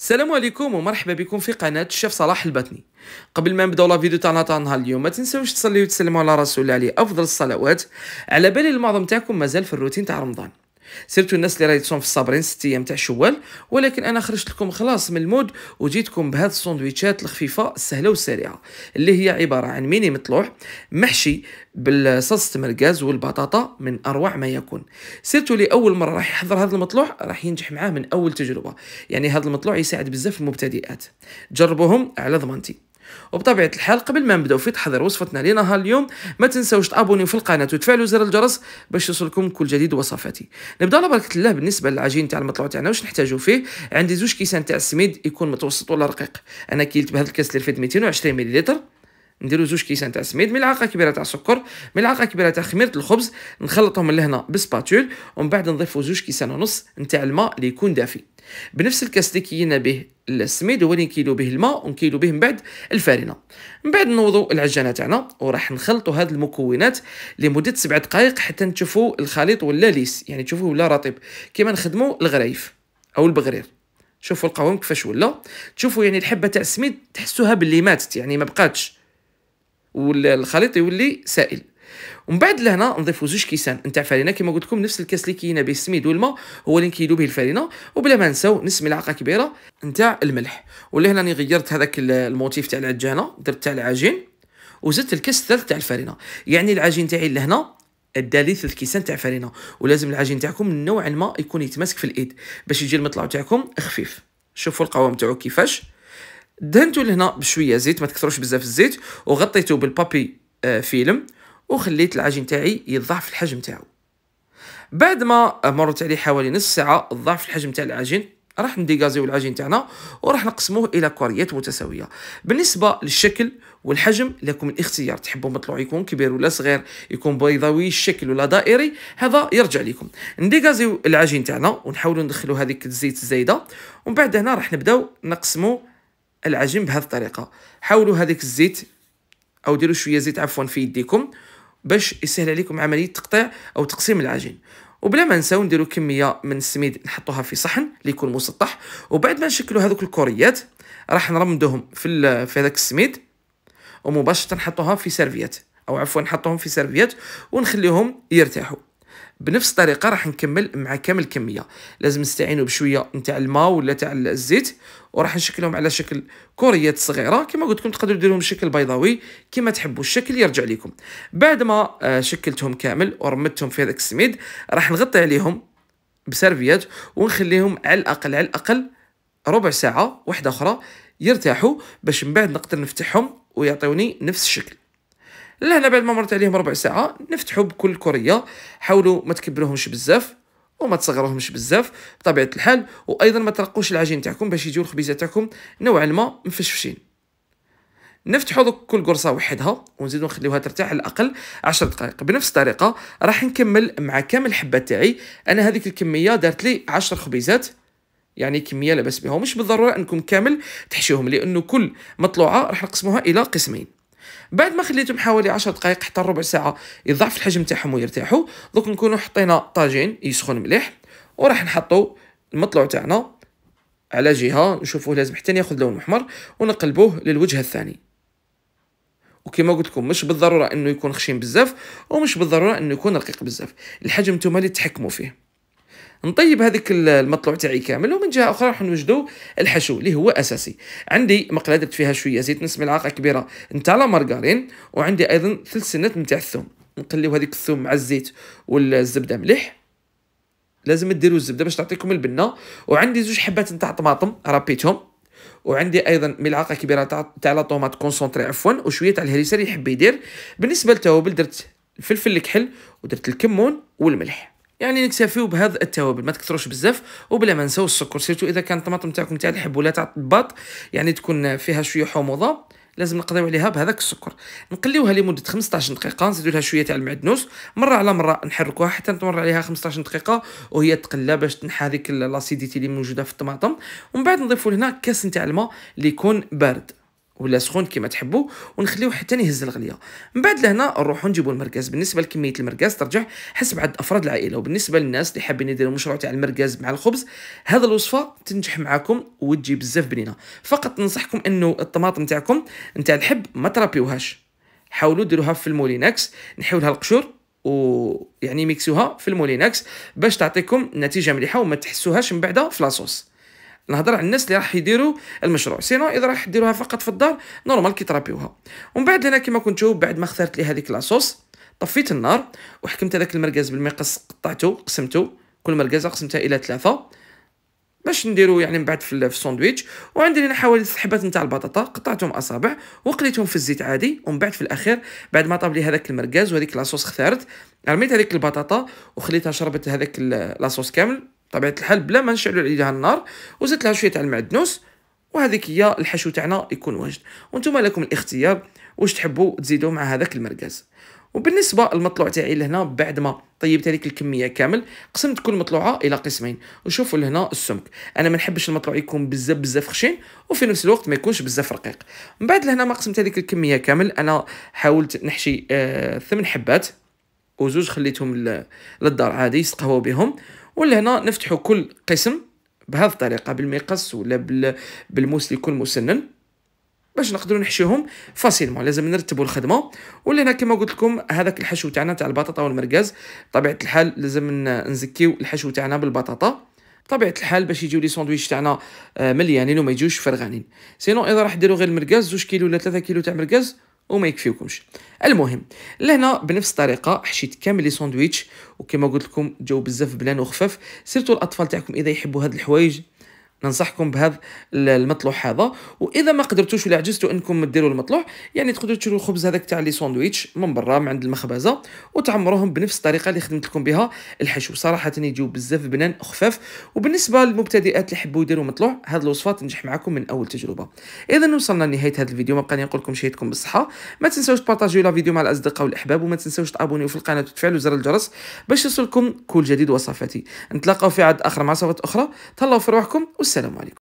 السلام عليكم ومرحبا بكم في قناة الشيف صلاح البطني قبل ما نبداو لا فيديو تاعنا تاع نهار اليوم ما تنساوش تصليو وتسلموا على رسول الله عليه افضل الصلوات على بالي المعظم تاعكم مازال في الروتين تاع رمضان سيرتو الناس اللي رايتهم في الصابرين ست ايام تاع شوال ولكن انا خرجت لكم خلاص من المود وجيتكم بهذا السندويتشات الخفيفه السهله والسريعه اللي هي عباره عن ميني مطلوح محشي بالصلصه مرقاز والبطاطا من اروع ما يكون سيرتو اللي اول مره راح يحضر هذا المطلوح راح ينجح معاه من اول تجربه يعني هذا المطلوح يساعد بزاف المبتدئات جربوهم على ضمانتي وبطبيعه الحال قبل ما نبداو في تحضير وصفتنا لنهار اليوم ما تنساوش تابونيو في القناه وتفعلوا زر الجرس باش يوصلكم كل جديد وصفاتي نبدا على بركه الله بالنسبه للعجين تاع المطلوع تاعنا واش نحتاجو فيه عندي زوج كيسان تاع السميد يكون متوسط ولا رقيق انا كيلت بهذا الكاس اللي فيه 220 مليلتر نديرو زوج كيسان تاع سميد ملعقه كبيره تاع سكر ملعقه كبيره تاع خميره الخبز نخلطهم من لهنا بسباتول ومن بعد نضيفو زوج كيسان ونص نتاع الماء اللي يكون دافي بنفس الكاس اللي كينا به السميد هو اللي نكيلو به الماء ونكيلو به من بعد الفارينه من بعد نوضو العجانه تاعنا وراح نخلطوا هاد المكونات لمده سبع دقائق حتى نشوفوا الخليط ولا ليس يعني تشوفوا ولا رطب كيما نخدموا الغرايف او البغرير شوفوا القوام كيفاش ولا تشوفوا يعني الحبه تاع السميد تحسوها باللي ماتت يعني ما بقاتش والخليط يولي سائل ومن بعد لهنا نضيفوا زوج كيسان نتاع فرينه كما قلت لكم نفس الكاس اللي كاينه به السميد والماء هو اللي كيدو به الفرينه وبلا ما نساو نص ملعقه كبيره نتاع الملح ولا هنا راني غيرت هذاك الموتيف تاع العجانه درت تاع العجين وزدت الكاس الثالث تاع الفرينه يعني العجين تاعي لهنا الدالي ثلث كيسان تاع فرينه ولازم العجين تاعكم نوعا ما يكون يتماسك في الايد باش يجي المطلع تاعكم خفيف شوفوا القوام تاعو كيفاش دهنتو لهنا بشويه زيت ما تكثروش بزاف الزيت وغطيتو بالبابي آه، فيلم وخليت العجين تاعي يضعف الحجم تاعو بعد ما مرت عليه حوالي نص ساعه ضعف الحجم تاع العجين راح نديغازيو العجين تاعنا وراح نقسموه الى كوريات متساويه بالنسبه للشكل والحجم لكم الاختيار تحبوا مطلوع يكون كبير ولا صغير يكون بيضاوي الشكل ولا دائري هذا يرجع لكم نديغازيو العجين تاعنا ونحاولوا ندخلوا هذيك الزيت الزايده ومن بعد هنا راح نبداو نقسموا العجين بهذه الطريقه حاولوا هذيك الزيت او ديروا شويه زيت عفوا في يديكم باش يسهل عليكم عمليه تقطيع او تقسيم العجين وبلا ما نساو نديرو كميه من السميد نحطوها في صحن اللي يكون مسطح وبعد ما نشكلو هذوك الكوريات راح نرمدوهم في في هذاك السميد ومباشره نحطوها في سيرفيات او عفوا نحطوهم في سيرفيات ونخليهم يرتاحوا بنفس الطريقه راح نكمل مع كامل الكميه لازم نستعينوا بشويه نتاع الماء ولا تاع الزيت وراح نشكلهم على شكل كوريات صغيره كما قلت لكم تقدروا ديروهم بشكل بيضاوي كما تحبوا الشكل يرجع لكم بعد ما آه، شكلتهم كامل ورمتهم في هذاك السميد راح نغطي عليهم بسرفيات ونخليهم على الاقل على الاقل ربع ساعه واحده اخرى يرتاحوا باش من بعد نقدر نفتحهم ويعطيوني نفس الشكل لهنا بعد ما مرت عليهم ربع ساعه نفتحوا بكل كوريه حاولوا ما تكبروهمش بزاف وما تصغروهمش بزاف بطبيعه الحال وايضا ما ترقوش العجين تاعكم باش يجيو الخبيزه تاعكم نوعا ما مفشفشين نفتحوا دوك كل قرصه وحدها ونزيدو نخليوها ترتاح على الاقل 10 دقائق بنفس الطريقه راح نكمل مع كامل الحبات تاعي انا هذيك الكميه دارت لي 10 خبيزات يعني كميه لاباس بها ومش بالضروره انكم كامل تحشيهم لانه كل مطلوعه راح نقسموها الى قسمين بعد ما خليتهم حوالي 10 دقائق حتى ربع ساعه يضعف الحجم تاعهم ويرتاحوا دوك نكونوا حطينا طاجين يسخن مليح وراح نحطوا المطلوع تاعنا على جهه نشوفوه لازم حتى ياخذ لون محمر ونقلبوه للوجه الثاني وكما قلت لكم مش بالضروره انه يكون خشين بزاف ومش بالضروره انه يكون رقيق بزاف الحجم نتوما اللي تحكموا فيه نطيب هذيك المطلوع تاعي كامل ومن جهه اخرى راح نوجدوا الحشو اللي هو اساسي عندي مقله درت فيها شويه زيت نص ملعقه كبيره نتاع لا مارغرين وعندي ايضا ثلث سنات نتاع الثوم نقليو هذيك الثوم مع الزيت والزبده مليح لازم ديروا الزبده باش تعطيكم البنه وعندي زوج حبات نتاع طماطم رابيتهم وعندي ايضا ملعقه كبيره تاع تاع لا طوماط كونسونطري عفوا وشويه تاع الهريسه اللي يحب يدير بالنسبه للتوابل درت الفلفل الكحل ودرت الكمون والملح يعني نكتفيو بهذا التوابل ما تكثروش بزاف وبلا ما نساو السكر سيرتو اذا كان الطماطم تاعكم تاع الحب ولا تاع الباط يعني تكون فيها شويه حموضه لازم نقضيو عليها بهذاك السكر نقليوها لمده 15 دقيقه نزيدو لها شويه تاع المعدنوس مره على مره نحركوها حتى تمر عليها 15 دقيقه وهي تقلى باش تنحى هذيك لاسيديتي اللي موجوده في الطماطم ومن بعد نضيفوا لهنا كاس نتاع الماء اللي يكون بارد ولا سخون كما تحبوا ونخليوه حتى يهز الغليه من بعد لهنا نروحوا نجيبوا المركز بالنسبه لكميه المركز ترجع حسب عدد افراد العائله وبالنسبه للناس اللي حابين يديروا مشروع تاع المركز مع الخبز هذا الوصفه تنجح معاكم وتجي بزاف بنينه فقط ننصحكم انه الطماطم تاعكم نتاع الحب ما ترابيوهاش حاولوا ديروها في المولينكس نحيولها القشور و يعني ميكسوها في المولينكس باش تعطيكم نتيجه مليحه وما تحسوهاش من بعد في لاصوص نهضر على الناس اللي راح يديروا المشروع سينو اذا راح يديروها فقط في الدار نورمال كي ترابيوها ومن بعد انا كما كنتو بعد ما اخترت لي هذيك لاصوص طفيت النار وحكمت هذاك المرقاز بالمقص قطعته قسمته كل مركزه قسمتها الى ثلاثه باش نديرو يعني من بعد في الساندويتش وعندي هنا حوالي حبات نتاع البطاطا قطعتهم اصابع وقليتهم في الزيت عادي ومن بعد في الاخير بعد ما طاب لي هذاك المرقاز وهذيك لاصوص اختارت رميت هذيك البطاطا وخليتها شربت هذاك لاصوص كامل طبيعه الحال بلا ما نشعلوا عليها النار وزدت لها شويه تاع المعدنوس وهذيك هي الحشو تاعنا يكون واجد وانتم لكم الاختيار واش تحبوا تزيدوا مع هذاك المركز وبالنسبه المطلوع تاعي لهنا بعد ما طيبت هذيك الكميه كامل قسمت كل مطلوعه الى قسمين وشوفوا لهنا السمك انا ما نحبش المطلوع يكون بزاف بزاف خشين وفي نفس الوقت ما يكونش بزاف رقيق من بعد لهنا ما قسمت هذيك الكميه كامل انا حاولت نحشي آه، ثمن حبات وزوج خليتهم للدار عادي يسقهوا بهم ولهنا نفتحوا كل قسم بهذه الطريقه بالمقص ولا يكون مسنن باش نقدروا نحشوهم فاسيلمون لازم نرتبوا الخدمه ولا هنا كما قلت لكم هذاك الحشو تاعنا تاع البطاطا والمرقاز طبيعه الحال لازم نزكيو الحشو تاعنا بالبطاطا طبيعه الحال باش يجيو لي ساندويتش تاعنا آه، مليانين وما يجوش فرغانين سينو اذا راح ديروا غير المرقاز 2 كيلو ولا 3 كيلو تاع مرقاز وما يكفيكمش المهم لهنا بنفس الطريقه حشيت كامل لي ساندويتش وكما قلت لكم جاو بزاف بلان وخفاف سيرتو الاطفال تاعكم اذا يحبوا هاد الحوايج ننصحكم بهذا المطلوح هذا واذا ما قدرتوش ولا عجزتوا انكم ديروا المطلوح يعني تقدروا تشروا الخبز هذاك تاع لي ساندويتش من برا من عند المخبزه وتعمروهم بنفس الطريقه اللي خدمت لكم بها الحشو صراحه يجيو بزاف بنان خفاف وبالنسبه للمبتدئات اللي يحبوا يديروا مطلوح هذه الوصفه تنجح معكم من اول تجربه اذا وصلنا لنهايه هذا الفيديو ما بقاني نقول لكم شهيتكم بالصحه ما تنساوش تبارطاجيو لا فيديو مع الاصدقاء والاحباب وما تنساوش تابونيو في القناه وتفعلوا زر الجرس باش يوصلكم كل جديد وصفاتي نتلاقاو في عد اخر مع صفات اخرى تهلاو في روحكم السلام عليكم